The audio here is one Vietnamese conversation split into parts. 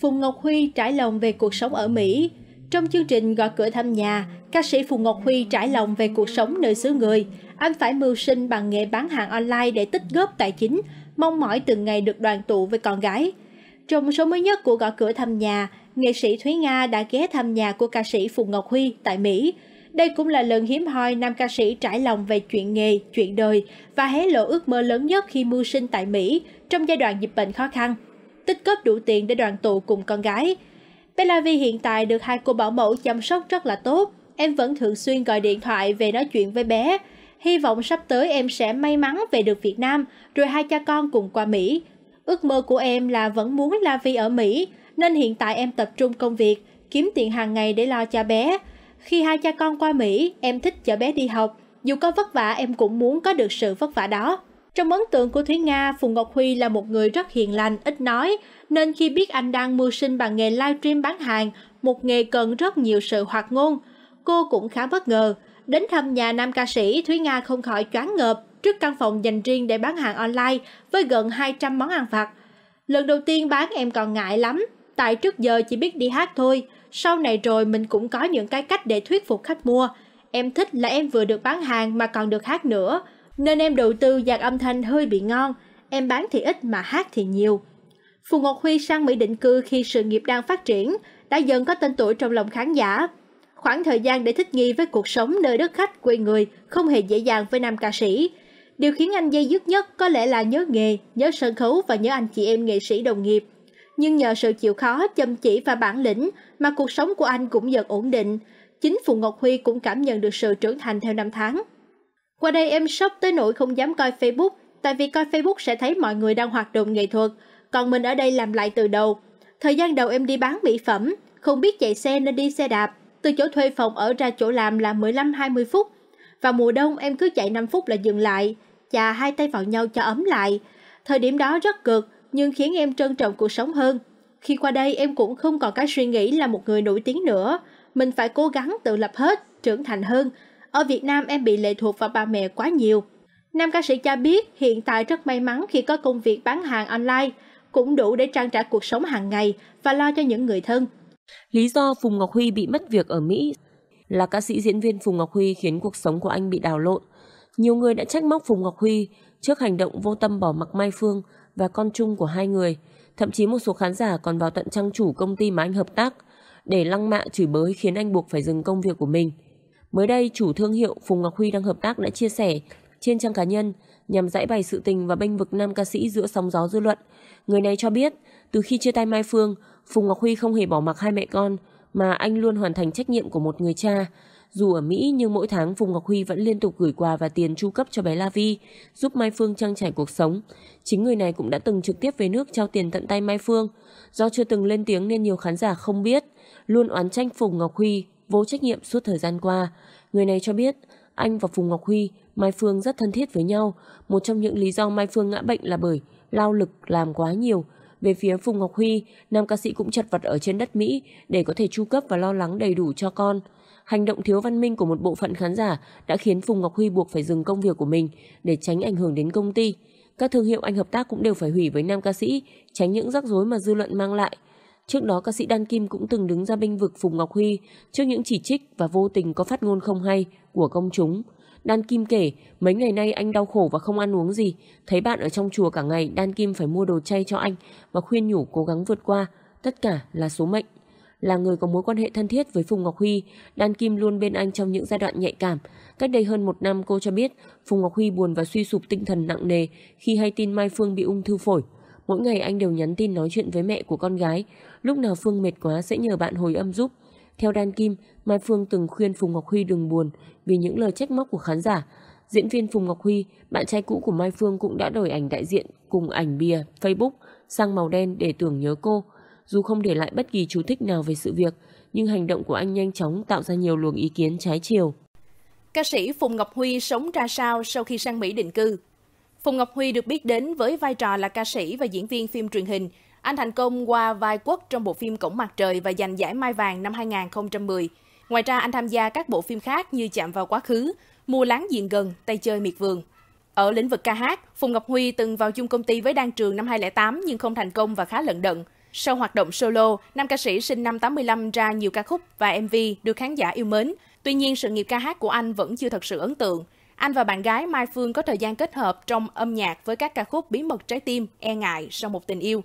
Phùng Ngọc Huy trải lòng về cuộc sống ở Mỹ. Trong chương trình Gọi cửa thăm nhà, ca sĩ Phùng Ngọc Huy trải lòng về cuộc sống nơi xứ người. Anh phải mưu sinh bằng nghề bán hàng online để tích góp tài chính, mong mỏi từng ngày được đoàn tụ với con gái. Trong số mới nhất của Gọi cửa thăm nhà, nghệ sĩ Thúy Nga đã ghé thăm nhà của ca sĩ Phùng Ngọc Huy tại Mỹ. Đây cũng là lần hiếm hoi nam ca sĩ trải lòng về chuyện nghề, chuyện đời và hé lộ ước mơ lớn nhất khi mưu sinh tại Mỹ trong giai đoạn dịch bệnh khó khăn tích góp đủ tiền để đoàn tụ cùng con gái. Bella Vi hiện tại được hai cô bảo mẫu chăm sóc rất là tốt. Em vẫn thường xuyên gọi điện thoại về nói chuyện với bé. Hy vọng sắp tới em sẽ may mắn về được Việt Nam, rồi hai cha con cùng qua Mỹ. Ước mơ của em là vẫn muốn La Vi ở Mỹ, nên hiện tại em tập trung công việc, kiếm tiền hàng ngày để lo cho bé. Khi hai cha con qua Mỹ, em thích chở bé đi học. Dù có vất vả em cũng muốn có được sự vất vả đó. Trong ấn tượng của Thúy Nga, Phùng Ngọc Huy là một người rất hiền lành, ít nói, nên khi biết anh đang mưu sinh bằng nghề livestream bán hàng, một nghề cần rất nhiều sự hoạt ngôn, cô cũng khá bất ngờ. Đến thăm nhà nam ca sĩ, Thúy Nga không khỏi choáng ngợp trước căn phòng dành riêng để bán hàng online với gần 200 món ăn vặt. Lần đầu tiên bán em còn ngại lắm, tại trước giờ chỉ biết đi hát thôi, sau này rồi mình cũng có những cái cách để thuyết phục khách mua. Em thích là em vừa được bán hàng mà còn được hát nữa nên em đầu tư dàn âm thanh hơi bị ngon, em bán thì ít mà hát thì nhiều. Phù Ngọc Huy sang Mỹ định cư khi sự nghiệp đang phát triển, đã dần có tên tuổi trong lòng khán giả. Khoảng thời gian để thích nghi với cuộc sống nơi đất khách quê người không hề dễ dàng với nam ca sĩ. Điều khiến anh dây dứt nhất có lẽ là nhớ nghề, nhớ sân khấu và nhớ anh chị em nghệ sĩ đồng nghiệp. Nhưng nhờ sự chịu khó, chăm chỉ và bản lĩnh mà cuộc sống của anh cũng dần ổn định. Chính Phùng Ngọc Huy cũng cảm nhận được sự trưởng thành theo năm tháng. Qua đây em sốc tới nỗi không dám coi Facebook, tại vì coi Facebook sẽ thấy mọi người đang hoạt động nghệ thuật, còn mình ở đây làm lại từ đầu. Thời gian đầu em đi bán mỹ phẩm, không biết chạy xe nên đi xe đạp, từ chỗ thuê phòng ở ra chỗ làm là 15-20 phút. Vào mùa đông em cứ chạy 5 phút là dừng lại, chà hai tay vào nhau cho ấm lại. Thời điểm đó rất cực, nhưng khiến em trân trọng cuộc sống hơn. Khi qua đây em cũng không còn cái suy nghĩ là một người nổi tiếng nữa, mình phải cố gắng tự lập hết, trưởng thành hơn, ở Việt Nam em bị lệ thuộc vào ba mẹ quá nhiều. Nam ca sĩ cho biết hiện tại rất may mắn khi có công việc bán hàng online, cũng đủ để trang trải cuộc sống hàng ngày và lo cho những người thân. Lý do Phùng Ngọc Huy bị mất việc ở Mỹ là ca sĩ diễn viên Phùng Ngọc Huy khiến cuộc sống của anh bị đảo lộn. Nhiều người đã trách móc Phùng Ngọc Huy trước hành động vô tâm bỏ mặc Mai Phương và con chung của hai người. Thậm chí một số khán giả còn vào tận trang chủ công ty mà anh hợp tác để lăng mạ chửi bới khiến anh buộc phải dừng công việc của mình. Mới đây, chủ thương hiệu Phùng Ngọc Huy đang hợp tác đã chia sẻ trên trang cá nhân nhằm giải bày sự tình và bênh vực nam ca sĩ giữa sóng gió dư luận. Người này cho biết, từ khi chia tay Mai Phương, Phùng Ngọc Huy không hề bỏ mặc hai mẹ con, mà anh luôn hoàn thành trách nhiệm của một người cha. Dù ở Mỹ nhưng mỗi tháng Phùng Ngọc Huy vẫn liên tục gửi quà và tiền chu cấp cho bé La Vi, giúp Mai Phương trang trải cuộc sống. Chính người này cũng đã từng trực tiếp về nước trao tiền tận tay Mai Phương. Do chưa từng lên tiếng nên nhiều khán giả không biết, luôn oán trách Phùng Ngọc Huy vô trách nhiệm suốt thời gian qua. Người này cho biết anh và Phùng Ngọc Huy, Mai Phương rất thân thiết với nhau. Một trong những lý do Mai Phương ngã bệnh là bởi lao lực làm quá nhiều. Về phía Phùng Ngọc Huy, nam ca sĩ cũng chật vật ở trên đất Mỹ để có thể chu cấp và lo lắng đầy đủ cho con. Hành động thiếu văn minh của một bộ phận khán giả đã khiến Phùng Ngọc Huy buộc phải dừng công việc của mình để tránh ảnh hưởng đến công ty. Các thương hiệu anh hợp tác cũng đều phải hủy với nam ca sĩ, tránh những rắc rối mà dư luận mang lại – Trước đó ca sĩ Đan Kim cũng từng đứng ra binh vực Phùng Ngọc Huy trước những chỉ trích và vô tình có phát ngôn không hay của công chúng. Đan Kim kể, mấy ngày nay anh đau khổ và không ăn uống gì. Thấy bạn ở trong chùa cả ngày, Đan Kim phải mua đồ chay cho anh và khuyên nhủ cố gắng vượt qua. Tất cả là số mệnh. Là người có mối quan hệ thân thiết với Phùng Ngọc Huy, Đan Kim luôn bên anh trong những giai đoạn nhạy cảm. Cách đây hơn một năm cô cho biết Phùng Ngọc Huy buồn và suy sụp tinh thần nặng nề khi hay tin Mai Phương bị ung thư phổi. Mỗi ngày anh đều nhắn tin nói chuyện với mẹ của con gái. Lúc nào Phương mệt quá sẽ nhờ bạn hồi âm giúp. Theo Đan Kim, Mai Phương từng khuyên Phùng Ngọc Huy đừng buồn vì những lời trách móc của khán giả. Diễn viên Phùng Ngọc Huy, bạn trai cũ của Mai Phương cũng đã đổi ảnh đại diện cùng ảnh bìa Facebook sang màu đen để tưởng nhớ cô. Dù không để lại bất kỳ chú thích nào về sự việc, nhưng hành động của anh nhanh chóng tạo ra nhiều luồng ý kiến trái chiều. Ca sĩ Phùng Ngọc Huy sống ra sao sau khi sang Mỹ định cư? Phùng Ngọc Huy được biết đến với vai trò là ca sĩ và diễn viên phim truyền hình. Anh thành công qua vai quốc trong bộ phim Cổng Mặt Trời và giành giải Mai Vàng năm 2010. Ngoài ra, anh tham gia các bộ phim khác như Chạm vào quá khứ, Mua láng Diện gần, Tay chơi miệt vườn. Ở lĩnh vực ca hát, Phùng Ngọc Huy từng vào chung công ty với Đan Trường năm 2008 nhưng không thành công và khá lận đận. Sau hoạt động solo, nam ca sĩ sinh năm 85 ra nhiều ca khúc và MV được khán giả yêu mến. Tuy nhiên, sự nghiệp ca hát của anh vẫn chưa thật sự ấn tượng. Anh và bạn gái Mai Phương có thời gian kết hợp trong âm nhạc với các ca khúc Bí mật trái tim, E ngại sau một tình yêu.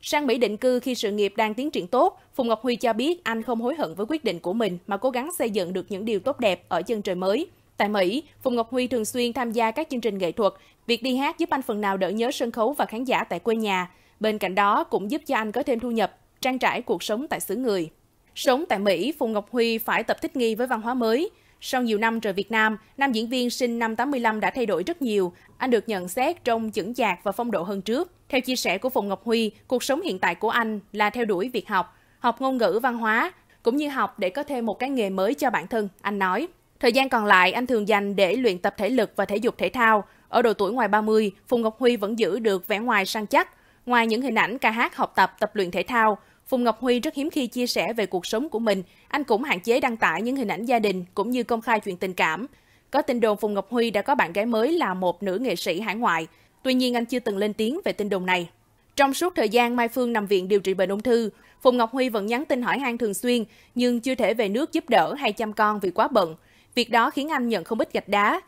Sang Mỹ định cư khi sự nghiệp đang tiến triển tốt, Phùng Ngọc Huy cho biết anh không hối hận với quyết định của mình mà cố gắng xây dựng được những điều tốt đẹp ở chân trời mới. Tại Mỹ, Phùng Ngọc Huy thường xuyên tham gia các chương trình nghệ thuật. Việc đi hát giúp anh phần nào đỡ nhớ sân khấu và khán giả tại quê nhà. Bên cạnh đó cũng giúp cho anh có thêm thu nhập, trang trải cuộc sống tại xứ người. Sống tại Mỹ, Phùng Ngọc Huy phải tập thích nghi với văn hóa mới. Sau nhiều năm rời Việt Nam, nam diễn viên sinh năm 85 đã thay đổi rất nhiều. Anh được nhận xét trông chững chạc và phong độ hơn trước. Theo chia sẻ của Phùng Ngọc Huy, cuộc sống hiện tại của anh là theo đuổi việc học, học ngôn ngữ văn hóa, cũng như học để có thêm một cái nghề mới cho bản thân, anh nói. Thời gian còn lại, anh thường dành để luyện tập thể lực và thể dục thể thao. Ở độ tuổi ngoài 30, Phùng Ngọc Huy vẫn giữ được vẻ ngoài săn chắc. Ngoài những hình ảnh ca hát học tập tập luyện thể thao, Phùng Ngọc Huy rất hiếm khi chia sẻ về cuộc sống của mình. Anh cũng hạn chế đăng tải những hình ảnh gia đình cũng như công khai chuyện tình cảm. Có tin đồn Phùng Ngọc Huy đã có bạn gái mới là một nữ nghệ sĩ hải ngoại. Tuy nhiên anh chưa từng lên tiếng về tin đồn này. Trong suốt thời gian Mai Phương nằm viện điều trị bệnh ung thư, Phùng Ngọc Huy vẫn nhắn tin hỏi han thường xuyên nhưng chưa thể về nước giúp đỡ hay chăm con vì quá bận. Việc đó khiến anh nhận không ít gạch đá.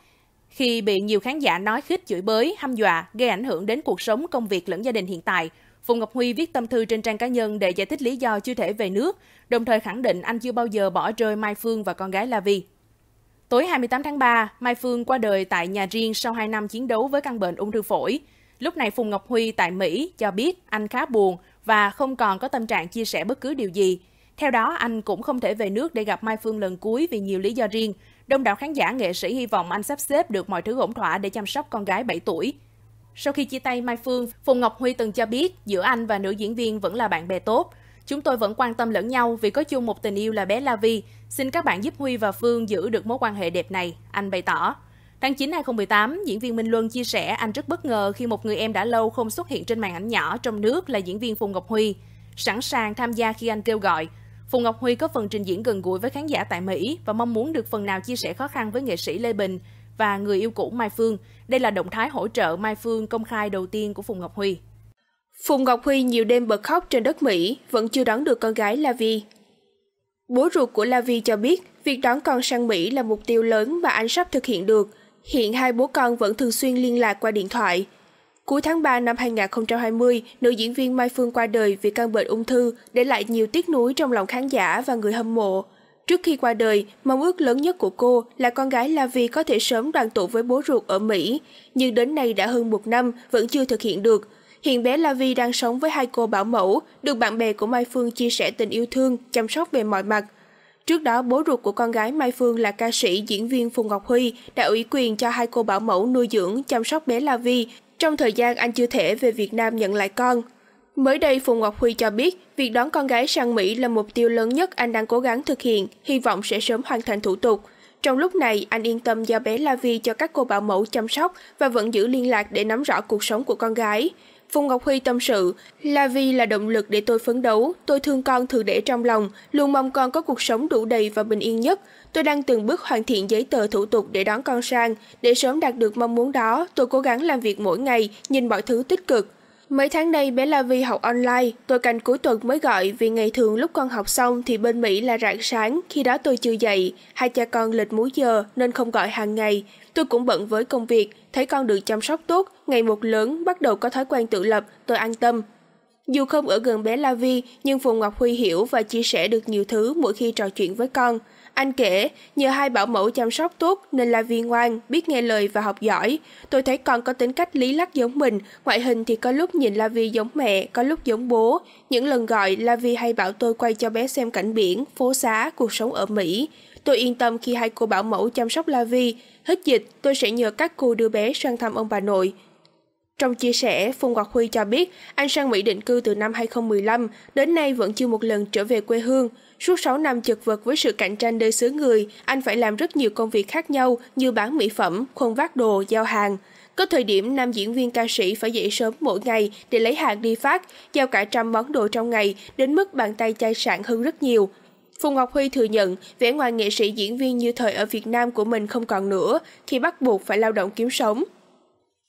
Khi bị nhiều khán giả nói khích chửi bới, hăm dọa, gây ảnh hưởng đến cuộc sống, công việc lẫn gia đình hiện tại, Phùng Ngọc Huy viết tâm thư trên trang cá nhân để giải thích lý do chưa thể về nước, đồng thời khẳng định anh chưa bao giờ bỏ rơi Mai Phương và con gái La Vi. Tối 28 tháng 3, Mai Phương qua đời tại nhà riêng sau 2 năm chiến đấu với căn bệnh ung thư phổi. Lúc này Phùng Ngọc Huy tại Mỹ cho biết anh khá buồn và không còn có tâm trạng chia sẻ bất cứ điều gì. Theo đó, anh cũng không thể về nước để gặp Mai Phương lần cuối vì nhiều lý do riêng, Đông đảo khán giả nghệ sĩ hy vọng anh sắp xếp được mọi thứ ổn thỏa để chăm sóc con gái 7 tuổi. Sau khi chia tay Mai Phương, Phùng Ngọc Huy từng cho biết giữa anh và nữ diễn viên vẫn là bạn bè tốt. Chúng tôi vẫn quan tâm lẫn nhau vì có chung một tình yêu là bé La Vi. Xin các bạn giúp Huy và Phương giữ được mối quan hệ đẹp này, anh bày tỏ. Tháng 9 2018, diễn viên Minh Luân chia sẻ anh rất bất ngờ khi một người em đã lâu không xuất hiện trên màn ảnh nhỏ trong nước là diễn viên Phùng Ngọc Huy. Sẵn sàng tham gia khi anh kêu gọi, Phùng Ngọc Huy có phần trình diễn gần gũi với khán giả tại Mỹ và mong muốn được phần nào chia sẻ khó khăn với nghệ sĩ Lê Bình và người yêu cũ Mai Phương. Đây là động thái hỗ trợ Mai Phương công khai đầu tiên của Phùng Ngọc Huy. Phùng Ngọc Huy nhiều đêm bật khóc trên đất Mỹ, vẫn chưa đón được con gái La Vi. Bố ruột của La Vi cho biết, việc đón con sang Mỹ là mục tiêu lớn mà anh sắp thực hiện được. Hiện hai bố con vẫn thường xuyên liên lạc qua điện thoại, Cuối tháng 3 năm 2020, nữ diễn viên Mai Phương qua đời vì căn bệnh ung thư, để lại nhiều tiếc nuối trong lòng khán giả và người hâm mộ. Trước khi qua đời, mong ước lớn nhất của cô là con gái La Vi có thể sớm đoàn tụ với bố ruột ở Mỹ, nhưng đến nay đã hơn một năm vẫn chưa thực hiện được. Hiện bé La Vi đang sống với hai cô bảo mẫu, được bạn bè của Mai Phương chia sẻ tình yêu thương, chăm sóc về mọi mặt. Trước đó, bố ruột của con gái Mai Phương là ca sĩ diễn viên Phùng Ngọc Huy đã ủy quyền cho hai cô bảo mẫu nuôi dưỡng, chăm sóc bé La Vi trong thời gian anh chưa thể về Việt Nam nhận lại con. Mới đây, Phùng Ngọc Huy cho biết, việc đón con gái sang Mỹ là mục tiêu lớn nhất anh đang cố gắng thực hiện, hy vọng sẽ sớm hoàn thành thủ tục. Trong lúc này, anh yên tâm giao bé La Vi cho các cô bảo mẫu chăm sóc và vẫn giữ liên lạc để nắm rõ cuộc sống của con gái. Phùng Ngọc Huy tâm sự, La Vi là động lực để tôi phấn đấu, tôi thương con thường để trong lòng, luôn mong con có cuộc sống đủ đầy và bình yên nhất. Tôi đang từng bước hoàn thiện giấy tờ thủ tục để đón con sang. Để sớm đạt được mong muốn đó, tôi cố gắng làm việc mỗi ngày, nhìn mọi thứ tích cực. Mấy tháng nay bé La Vi học online, tôi canh cuối tuần mới gọi vì ngày thường lúc con học xong thì bên Mỹ là rạng sáng, khi đó tôi chưa dậy, hai cha con lịch múi giờ nên không gọi hàng ngày. Tôi cũng bận với công việc, thấy con được chăm sóc tốt, ngày một lớn bắt đầu có thói quen tự lập, tôi an tâm. Dù không ở gần bé La Vi, nhưng Phùng Ngọc Huy hiểu và chia sẻ được nhiều thứ mỗi khi trò chuyện với con. Anh kể, nhờ hai bảo mẫu chăm sóc tốt nên La Vi ngoan, biết nghe lời và học giỏi. Tôi thấy con có tính cách lý lắc giống mình, ngoại hình thì có lúc nhìn La Vi giống mẹ, có lúc giống bố. Những lần gọi, La Vi hay bảo tôi quay cho bé xem cảnh biển, phố xá, cuộc sống ở Mỹ. Tôi yên tâm khi hai cô bảo mẫu chăm sóc La Vi. Hết dịch, tôi sẽ nhờ các cô đưa bé sang thăm ông bà nội. Trong chia sẻ, Phùng Ngọc Huy cho biết anh sang Mỹ định cư từ năm 2015, đến nay vẫn chưa một lần trở về quê hương. Suốt 6 năm chật vật với sự cạnh tranh nơi xứ người, anh phải làm rất nhiều công việc khác nhau như bán mỹ phẩm, khuôn vác đồ, giao hàng. Có thời điểm nam diễn viên ca sĩ phải dậy sớm mỗi ngày để lấy hàng đi phát, giao cả trăm món đồ trong ngày, đến mức bàn tay chai sạn hơn rất nhiều. Phùng Ngọc Huy thừa nhận, vẻ ngoài nghệ sĩ diễn viên như thời ở Việt Nam của mình không còn nữa, khi bắt buộc phải lao động kiếm sống.